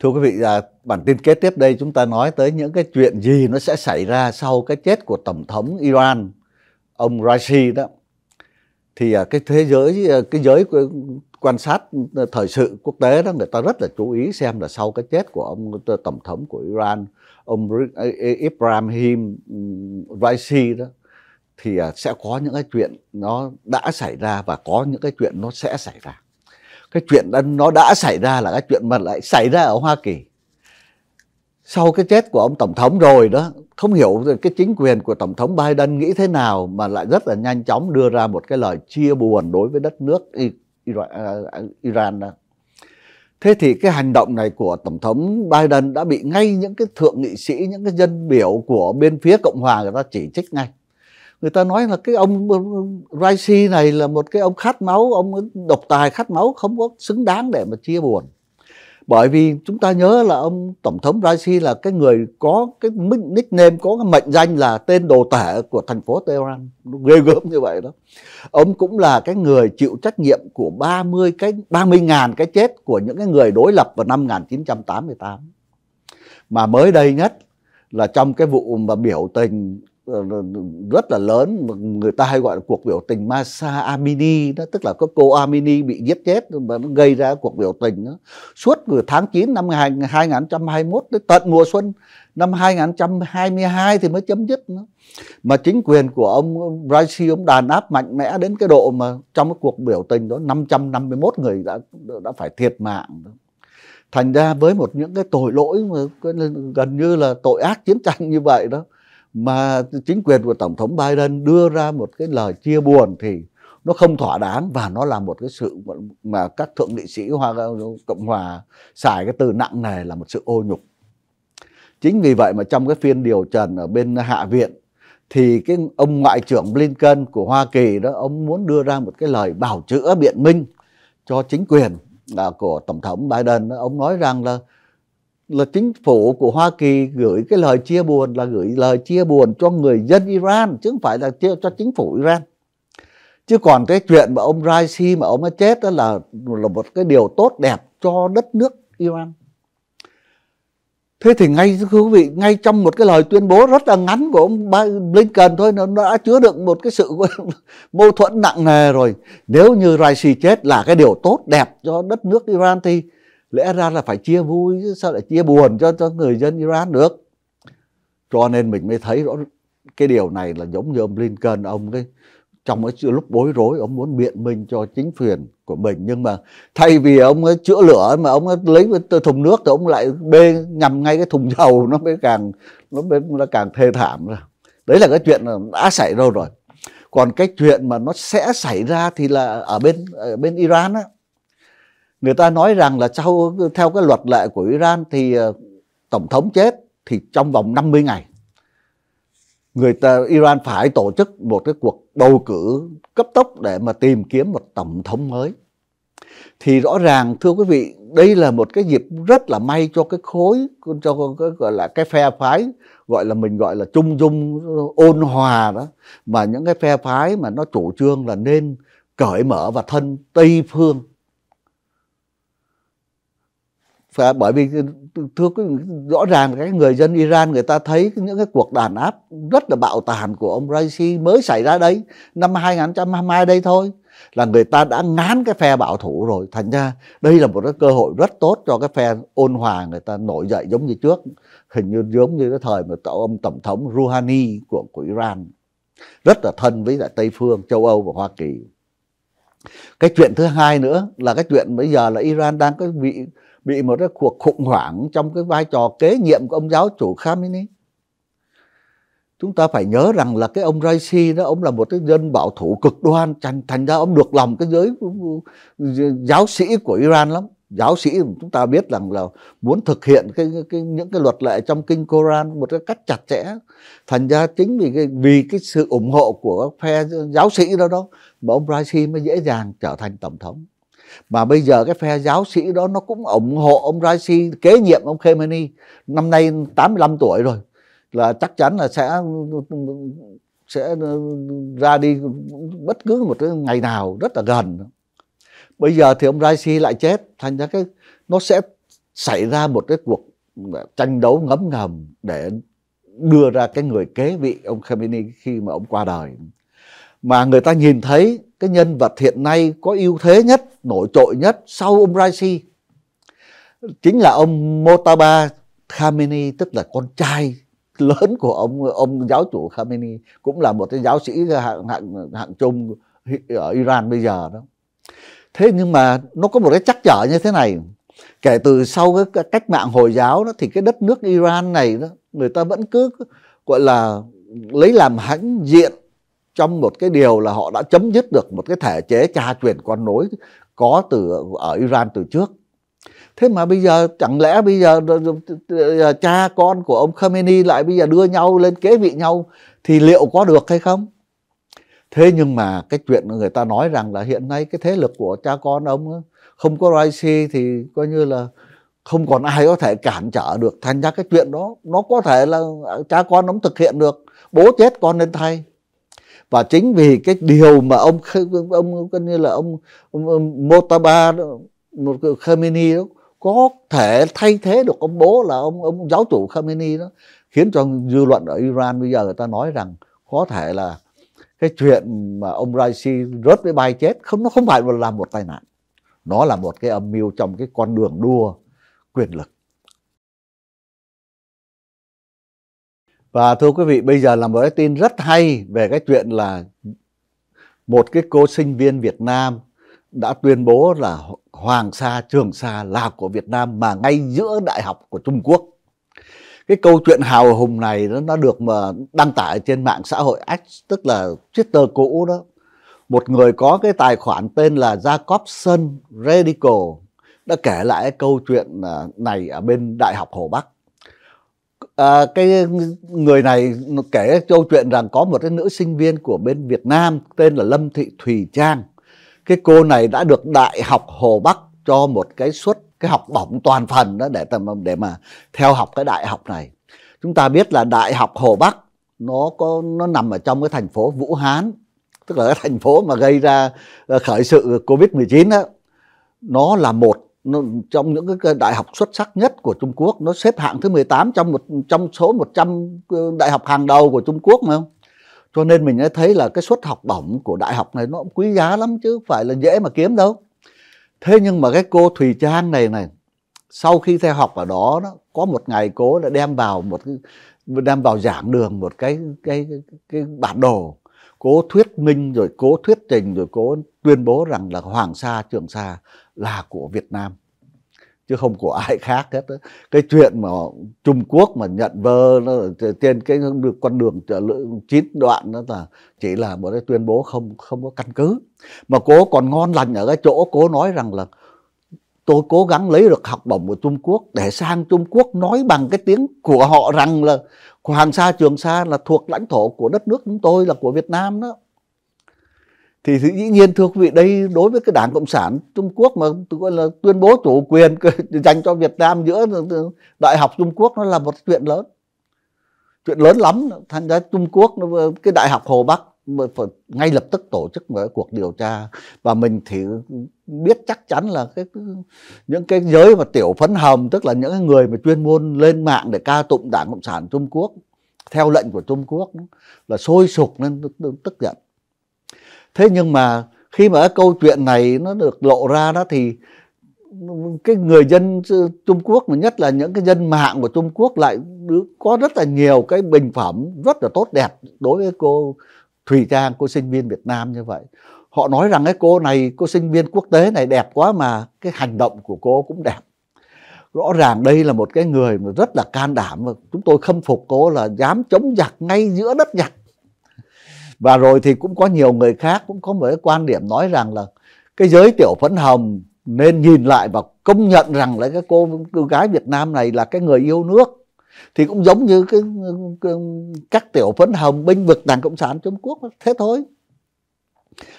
Thưa quý vị, à, bản tin kế tiếp đây chúng ta nói tới những cái chuyện gì nó sẽ xảy ra sau cái chết của Tổng thống Iran, ông Raisi đó. Thì à, cái thế giới, à, cái giới quan sát à, thời sự quốc tế đó, người ta rất là chú ý xem là sau cái chết của ông ờ, Tổng thống của Iran, ông à, Ibrahim Raisi đó, thì sẽ có những cái chuyện nó đã xảy ra và có những cái chuyện nó sẽ xảy ra cái chuyện đã, nó đã xảy ra là cái chuyện mà lại xảy ra ở Hoa Kỳ sau cái chết của ông tổng thống rồi đó không hiểu cái chính quyền của tổng thống Biden nghĩ thế nào mà lại rất là nhanh chóng đưa ra một cái lời chia buồn đối với đất nước Iran à, à, thế thì cái hành động này của tổng thống Biden đã bị ngay những cái thượng nghị sĩ những cái dân biểu của bên phía cộng hòa người ta chỉ trích ngay người ta nói là cái ông ờ, ờ, Raisi này là một cái ông khát máu ông độc tài khát máu không có xứng đáng để mà chia buồn bởi vì chúng ta nhớ là ông tổng thống Raisi là cái người có cái nickname có cái mệnh danh là tên đồ tể của thành phố Tehran ghê gớm như vậy đó ông cũng là cái người chịu trách nhiệm của 30 cái 30 ngàn cái chết của những cái người đối lập vào năm 1988 mà mới đây nhất là trong cái vụ mà biểu tình Ờ, rất là lớn mà người ta hay gọi là cuộc biểu tình Masa Amini đó tức là có cô Amini bị giết chết mà nó gây ra cuộc biểu tình đó. suốt từ tháng 9 năm 2021 tới tận mùa xuân năm 2022 thì mới chấm dứt nó. mà chính quyền của ông Raisi ông đàn áp mạnh mẽ đến cái độ mà trong cái cuộc biểu tình đó 551 người đã đã phải thiệt mạng đó thành ra với một những cái tội lỗi mà gần như là tội ác chiến tranh như vậy đó mà chính quyền của tổng thống Biden đưa ra một cái lời chia buồn thì nó không thỏa đáng và nó là một cái sự mà các thượng nghị sĩ hoa cộng hòa xài cái từ nặng này là một sự ô nhục chính vì vậy mà trong cái phiên điều trần ở bên hạ viện thì cái ông ngoại trưởng Blinken của Hoa Kỳ đó ông muốn đưa ra một cái lời bảo chữa biện minh cho chính quyền à, của tổng thống Biden ông nói rằng là là chính phủ của Hoa Kỳ gửi cái lời chia buồn là gửi lời chia buồn cho người dân Iran chứ không phải là chia cho chính phủ Iran chứ còn cái chuyện mà ông Raisi mà ông ấy chết đó là là một cái điều tốt đẹp cho đất nước Iran thế thì ngay quý vị ngay trong một cái lời tuyên bố rất là ngắn của ông Blinken thôi nó, đã chứa được một cái sự mâu thuẫn nặng nề rồi nếu như Raisi chết là cái điều tốt đẹp cho đất nước Iran thì lẽ ra là phải chia vui sao lại chia buồn cho cho người dân Iran được cho nên mình mới thấy rõ cái điều này là giống như ông Lincoln ông cái trong cái lúc bối rối ông muốn biện minh cho chính quyền của mình nhưng mà thay vì ông ấy chữa lửa mà ông ấy lấy cái thùng nước thì ông lại bê nhằm ngay cái thùng dầu nó mới càng nó mới nó càng thê thảm rồi. đấy là cái chuyện đã xảy ra rồi còn cái chuyện mà nó sẽ xảy ra thì là ở bên ở bên Iran á người ta nói rằng là sau theo cái luật lệ của Iran thì ờ, tổng thống chết thì trong vòng 50 ngày người ta Iran phải tổ chức một cái cuộc bầu cử cấp tốc để mà tìm kiếm một tổng thống mới. Thì rõ ràng thưa quý vị, đây là một cái dịp rất là may cho cái khối cho cái gọi là cái phe phái gọi là mình gọi là trung dung ôn hòa đó mà những cái phe phái mà nó chủ trương là nên cởi mở và thân Tây phương phải bởi vì ừ, thưa rõ ràng cái người dân Iran người ta thấy những cái cuộc đàn áp rất là bạo tàn của ông Raisi mới xảy ra đây năm 2022 đây thôi là người ta đã ngán cái phe bảo thủ rồi thành ra đây là một cái cơ hội rất tốt cho cái phe ôn hòa người ta nổi dậy giống như trước hình như giống như cái thời mà ông tổng thống Rouhani của của Iran rất là thân với lại Tây phương châu Âu và Hoa Kỳ cái chuyện thứ hai nữa là cái chuyện bây giờ là Iran đang có bị bị một cái cuộc khủng hoảng trong cái vai trò kế nhiệm của ông giáo chủ Khamenei. Chúng ta phải nhớ rằng là cái ông Raisi đó, ông là một cái dân bảo thủ cực đoan, thành, thành ra ông được lòng cái giới giáo sĩ của Iran lắm. Giáo sĩ chúng ta biết rằng là muốn thực hiện cái, cái những cái luật lệ trong kinh Koran một cái cách chặt chẽ. Thành ra chính vì cái, vì cái sự ủng hộ của phe giáo sĩ đó đó mà ông Raisi mới dễ dàng trở thành tổng thống mà bây giờ cái phe giáo sĩ đó nó cũng ủng hộ ông Raisi kế nhiệm ông Khemeni năm nay 85 tuổi rồi là chắc chắn là sẽ sẽ ra đi bất cứ một cái ngày nào rất là gần bây giờ thì ông Raisi lại chết thành ra cái nó sẽ xảy ra một cái cuộc tranh đấu ngấm ngầm để đưa ra cái người kế vị ông Khamenei khi mà ông qua đời mà người ta nhìn thấy cái nhân vật hiện nay có ưu thế nhất, nổi trội nhất sau ông Raisi chính là ông Motaba Khamenei tức là con trai lớn của ông ông giáo chủ Khamenei cũng là một cái giáo sĩ hạng hạng hạng trung ở Iran bây giờ đó. Thế nhưng mà nó có một cái chắc trở như thế này. Kể từ sau cái cách mạng hồi giáo đó thì cái đất nước Iran này đó người ta vẫn cứ gọi là lấy làm hãnh diện trong một cái điều là họ đã chấm dứt được một cái thể chế cha truyền con nối có từ ở Iran từ trước. Thế mà bây giờ chẳng lẽ bây giờ cha con của ông Khamenei lại bây giờ đưa nhau lên kế vị nhau thì liệu có được hay không? Thế nhưng mà cái chuyện người ta nói rằng là hiện nay cái thế lực của cha con ông không có Raisi thì coi như là không còn ai có thể cản trở được thành ra cái chuyện đó nó có thể là cha con ông thực hiện được bố chết con lên thay và chính vì cái điều mà ông ông coi như là ông, ông, ông Motaba một Khamenei đó có thể thay thế được ông bố là ông ông giáo chủ Khamenei đó khiến cho dư luận ở Iran bây giờ người ta nói rằng có thể là cái chuyện mà ông Raisi rớt với bay chết không nó không phải là một tai nạn nó là một cái âm mưu trong cái con đường đua quyền lực Và thưa quý vị, bây giờ là một cái tin rất hay về cái chuyện là một cái cô sinh viên Việt Nam đã tuyên bố là Hoàng Sa, Trường Sa là của Việt Nam mà ngay giữa đại học của Trung Quốc. Cái câu chuyện hào hùng này nó, nó được mà đăng tải trên mạng xã hội X, tức là Twitter cũ đó. Một người có cái tài khoản tên là Jacobson Radical đã kể lại cái câu chuyện à, này ở bên Đại học Hồ Bắc à, cái người này kể câu chuyện rằng có một cái nữ sinh viên của bên Việt Nam tên là Lâm Thị Thùy Trang cái cô này đã được đại học Hồ Bắc cho một cái suất cái học bổng toàn phần đó để để mà theo học cái đại học này chúng ta biết là đại học Hồ Bắc nó có nó nằm ở trong cái thành phố Vũ Hán tức là cái thành phố mà gây ra ờ, khởi sự Covid-19 đó nó là một nó, trong những cái đại học xuất sắc nhất của Trung Quốc nó xếp hạng thứ 18 trong một trong số 100 ờ, đại học hàng đầu của Trung Quốc mà không cho nên mình đã thấy là cái suất học bổng của đại học này nó cũng quý giá lắm chứ không phải là dễ mà kiếm đâu thế nhưng mà cái cô Thùy Trang này này sau khi theo học ở đó, nó có một ngày cố đã đem vào một đem vào giảng đường một cái cái cái, cái bản đồ cố thuyết minh rồi cố thuyết trình rồi cố tuyên bố rằng là Hoàng Sa, Trường Sa là của Việt Nam chứ không của ai khác hết đó. cái chuyện mà Trung Quốc mà nhận vơ nó trên cái con đường chín đoạn đó là chỉ là một cái tuyên bố không không có căn cứ mà cố còn ngon lành ở cái chỗ cố nói rằng là tôi cố gắng lấy được học bổng của Trung Quốc để sang Trung Quốc nói bằng cái tiếng của họ rằng là Hoàng Sa Trường Sa là thuộc lãnh thổ của đất nước chúng tôi là của Việt Nam đó thì dĩ nhiên thưa quý vị đây đối với cái đảng cộng sản trung quốc mà tôi gọi là tuyên bố chủ quyền dành cho việt nam giữa đại học trung quốc nó là một chuyện lớn chuyện lớn lắm thành ra trung quốc cái đại học hồ bắc ngay lập tức tổ chức một cuộc điều tra và mình thì biết chắc chắn là cái những cái giới mà tiểu phấn hồng tức là những người mà chuyên môn lên mạng để ca tụng đảng cộng sản trung quốc theo lệnh của trung quốc là sôi sục lên tức giận thế nhưng mà khi mà cái câu chuyện này nó được lộ ra đó thì cái người dân Trung Quốc mà nhất là những cái dân mạng của Trung Quốc lại có rất là nhiều cái bình phẩm rất là tốt đẹp đối với cô Thùy Trang cô sinh viên Việt Nam như vậy họ nói rằng cái cô này cô sinh viên quốc tế này đẹp quá mà cái hành động của cô cũng đẹp rõ ràng đây là một cái người mà rất là can đảm và chúng tôi khâm phục cô là dám chống giặc ngay giữa đất giặc và rồi thì cũng có nhiều người khác cũng có một cái quan điểm nói rằng là cái giới tiểu phấn hồng nên nhìn lại và công nhận rằng là cái cô cô gái Việt Nam này là cái người yêu nước thì cũng giống như cái, cái các tiểu phấn hồng binh vực đảng cộng sản trung quốc thế thôi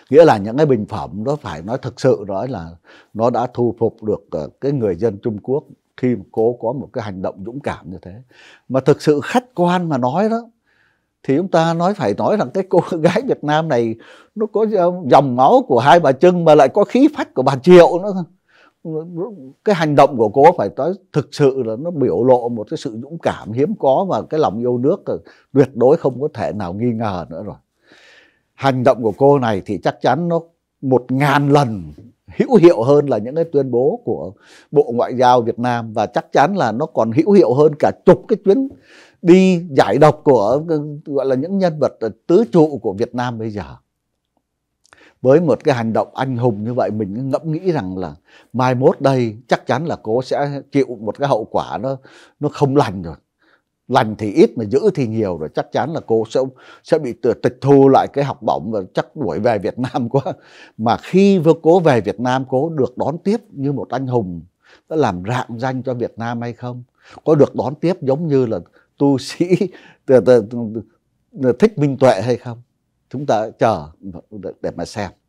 nghĩa là những cái bình phẩm đó phải nói thực sự nói là nó đã thu phục được ờ, cái người dân trung quốc khi cố có một cái hành động dũng cảm như thế mà thực sự khách quan mà nói đó thì chúng ta nói phải nói rằng cái cô gái Việt Nam này nó có ờ, dòng máu của hai bà Trưng mà lại có khí phách của bà Triệu nữa cái hành động của cô phải nói thực sự là nó biểu lộ một cái sự dũng cảm hiếm có và cái lòng yêu nước tuyệt đối không có thể nào nghi ngờ nữa rồi hành động của cô này thì chắc chắn nó một ngàn lần hữu hiệu hơn là những cái tuyên bố của bộ ngoại giao Việt Nam và chắc chắn là nó còn hữu hiệu hơn cả chục cái chuyến đi giải độc của gọi là những nhân vật tứ trụ của Việt Nam bây giờ với một cái hành động anh hùng như vậy mình ngẫm nghĩ rằng là mai mốt đây chắc chắn là cô sẽ chịu một cái hậu quả nó nó không lành rồi lành thì ít mà giữ thì nhiều rồi chắc chắn là cô sẽ sẽ bị tịch thu lại cái học bổng và chắc đuổi về Việt Nam quá mà khi vô cố về Việt Nam cố được đón tiếp như một anh hùng đã làm rạng danh cho Việt Nam hay không có được đón tiếp giống như là tu sĩ thích minh tuệ hay không chúng ta chờ để mà xem